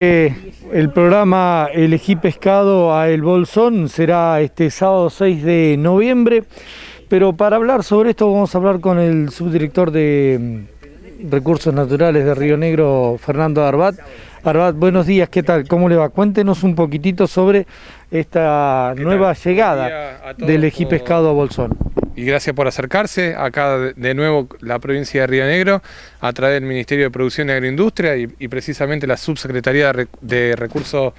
el programa Elegí Pescado a El Bolsón será este sábado 6 de noviembre, pero para hablar sobre esto vamos a hablar con el subdirector de mm, Recursos Naturales de Río Negro, Fernando Arbat. Arbat, buenos días, ¿qué tal? ¿Cómo le va? Cuéntenos un poquitito sobre esta nueva llegada del Elegí Pescado a Bolsón y gracias por acercarse. Acá de nuevo la provincia de Río Negro, a través del Ministerio de Producción y Agroindustria y, precisamente la Subsecretaría de Recursos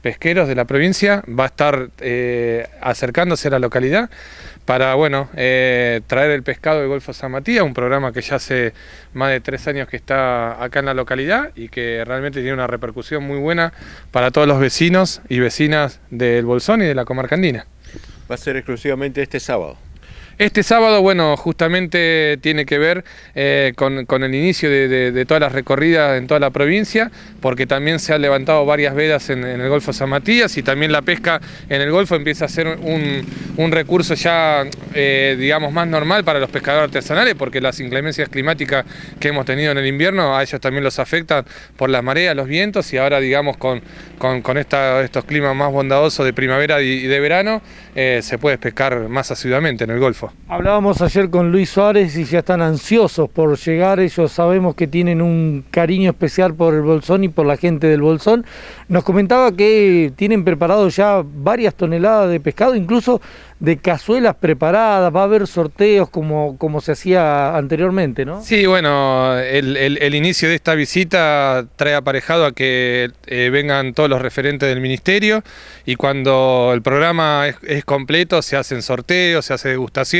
Pesqueros de la provincia va a estar eh, acercándose a la localidad para bueno eh, traer el pescado de Golfo San Matías, un programa que ya hace más de tres años que está acá en la localidad y que realmente tiene una repercusión muy buena para todos los vecinos y vecinas del Bolsón y de la comarca andina. Va a ser exclusivamente este sábado. Este sábado, bueno, justamente tiene que ver eh, con, el inicio de, todas las recorridas en toda la provincia, porque también se han levantado varias vedas en, el Golfo San Matías y también la pesca en el Golfo empieza a ser un, recurso ya, eh, digamos, más normal para los pescadores artesanales, porque las inclemencias climáticas que hemos tenido en el invierno, a ellos también los afectan por las mareas, los vientos y ahora, digamos, con, estos climas más bondadosos de primavera y de verano, eh, se puede pescar más asiduamente en el Golfo. Hablábamos ayer con Luis Suárez y ya están ansiosos por llegar. Ellos sabemos que tienen un cariño especial por el Bolsón y por la gente del Bolsón. Nos comentaba que tienen preparado ya varias toneladas de pescado, incluso de cazuelas preparadas. Va a haber sorteos como, como se hacía anteriormente, ¿no? Sí, bueno, el, inicio de esta visita trae aparejado a que eh, vengan todos los referentes del ministerio y cuando el programa es completo se hacen sorteos, se hace degustación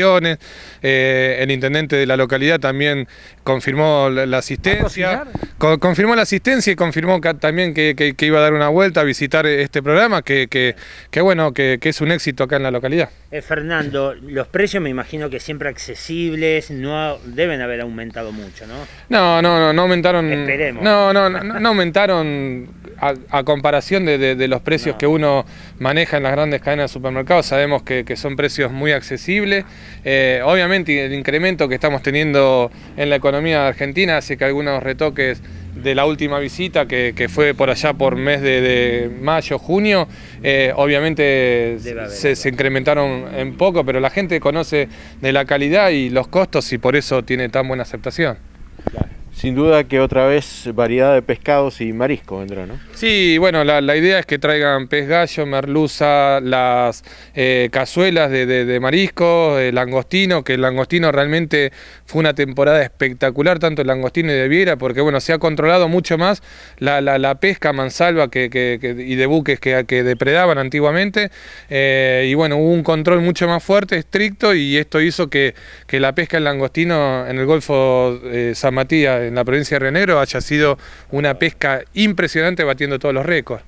eh, el intendente de la localidad también confirmó la asistencia. confirmó la asistencia y confirmó también que, iba a dar una vuelta a visitar este programa, que, bueno, que, es un éxito acá en la localidad. Eh, Fernando, los precios me imagino que siempre accesibles, no deben haber aumentado mucho, ¿no? No, no, no, aumentaron. Esperemos. no, no, no aumentaron a, comparación de, los precios que uno maneja en las grandes cadenas de supermercados, sabemos que, son precios muy accesibles. Eh, obviamente el incremento que estamos teniendo en la economía argentina hace que algunos retoques de la última visita que, fue por allá por mes de, mayo, junio, eh, obviamente se, se, incrementaron en poco, pero la gente conoce de la calidad y los costos y por eso tiene tan buena aceptación. Sin duda que otra vez variedad de pescados y marisco vendrán, ¿no? Sí, bueno, la, idea es que traigan pez gallo, merluza, las eh, cazuelas de, de, de marisco, el langostino, que el langostino realmente fue una temporada espectacular, tanto el langostino y de Viera, porque bueno, se ha controlado mucho más la, la, pesca mansalva que, que, y de buques que, que depredaban antiguamente, eh, y bueno, hubo un control mucho más fuerte, estricto, y esto hizo que, la pesca del langostino en el Golfo de eh, San Matías en la provincia de Río Negro haya sido una pesca impresionante batiendo todos los récords.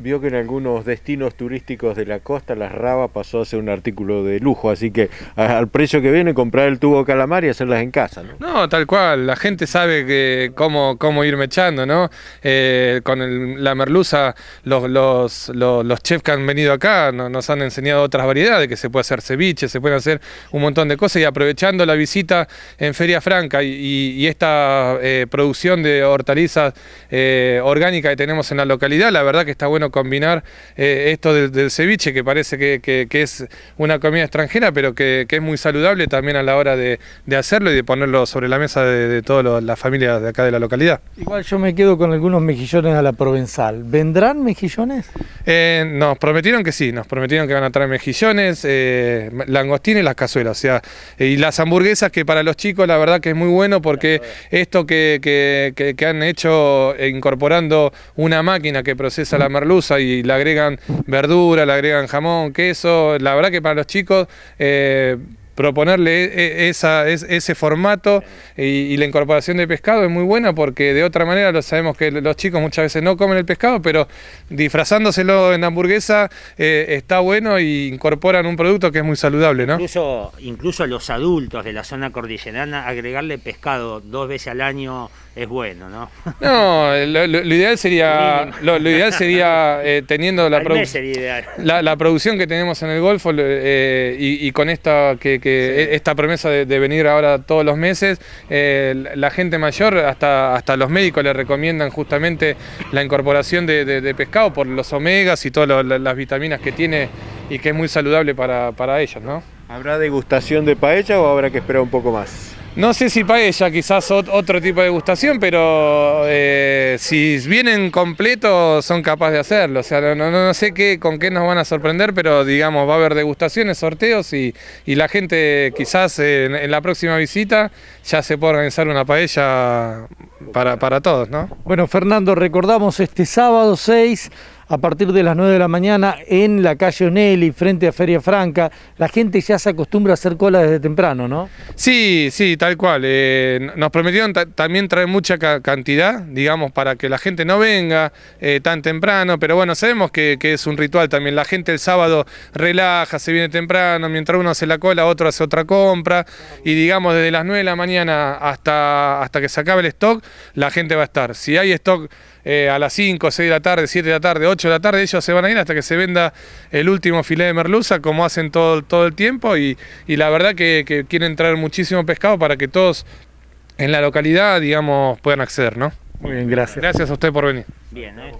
Vio que en algunos destinos turísticos de la costa las raba pasó a ser un artículo de lujo, así que al precio que viene comprar el tubo calamar y hacerlas en casa, ¿no? tal cual, la gente sabe que cómo, cómo irme echando, ¿no? Eh, con la merluza, los, los, chefs que han venido acá nos han enseñado otras variedades, que se puede hacer ceviche, se pueden hacer un montón de cosas y aprovechando la visita en Feria Franca y, esta eh, producción de hortalizas eh, orgánicas que tenemos en la localidad, la verdad que está bueno combinar eh, esto del, ceviche, que parece que, es una comida extranjera, pero que, es muy saludable también a la hora de, hacerlo y de ponerlo sobre la mesa de, todas las familias de acá de la localidad. Igual yo me quedo con algunos mejillones a la provenzal. ¿Vendrán mejillones? Eh, nos prometieron que sí, nos prometieron que van a traer mejillones, eh, langostina y las cazuelas, o sea, y las hamburguesas que para los chicos la verdad que es muy bueno porque esto que, han hecho incorporando una máquina que procesa la merluza, y le agregan verdura, le agregan jamón, queso. La verdad que para los chicos eh, proponerle e, e, ese formato y, la incorporación de pescado es muy buena porque de otra manera lo sabemos que los chicos muchas veces no comen el pescado, pero disfrazándoselo en hamburguesa eh, está bueno y incorporan un producto que es muy saludable, ¿no? Incluso, incluso los adultos de la zona cordillerana agregarle pescado dos veces al año es bueno, ¿no? No, lo, ideal sería, lo, ideal sería eh, teniendo la, La, producción que tenemos en el Golfo eh, y, con esta que, e, esta promesa de, venir ahora todos los meses, eh, la gente mayor, hasta, hasta los médicos le recomiendan justamente la incorporación de, pescado por los omegas y todas las vitaminas que tiene y que es muy saludable para, para ellos, ¿no? ¿Habrá degustación de paella o habrá que esperar un poco más? No sé si paella, quizás otro tipo de degustación, pero eh, si vienen completo son capaces de hacerlo. O sea, no, sé qué, con qué nos van a sorprender, pero digamos, va a haber degustaciones, sorteos y, la gente quizás en, la próxima visita ya se puede organizar una paella para, para todos, ¿no? Bueno, Fernando, recordamos este sábado 6 a partir de las 9 de la mañana en la calle Onelli, frente a Feria Franca. La gente ya se acostumbra a hacer cola desde temprano, ¿no? Sí, sí, tal cual. Eh, nos prometieron también traer mucha cantidad, digamos, para que la gente no venga eh, tan temprano, pero bueno, sabemos que, es un ritual también. La gente el sábado relaja, se viene temprano, mientras uno hace la cola, otro hace otra compra, y digamos, desde las 9 de la mañana hasta, hasta que se acabe el stock, la gente va a estar. Si hay stock eh, a las 5, 6 de la tarde, 7 de la tarde, 8 de la tarde, ellos se van a ir hasta que se venda el último filete de merluza, como hacen todo, todo el tiempo, y, la verdad que, que quieren traer muchísimo pescado para que todos en la localidad, digamos, puedan acceder, ¿no? Muy bien, gracias. Gracias a usted por venir. Bien, ¿eh?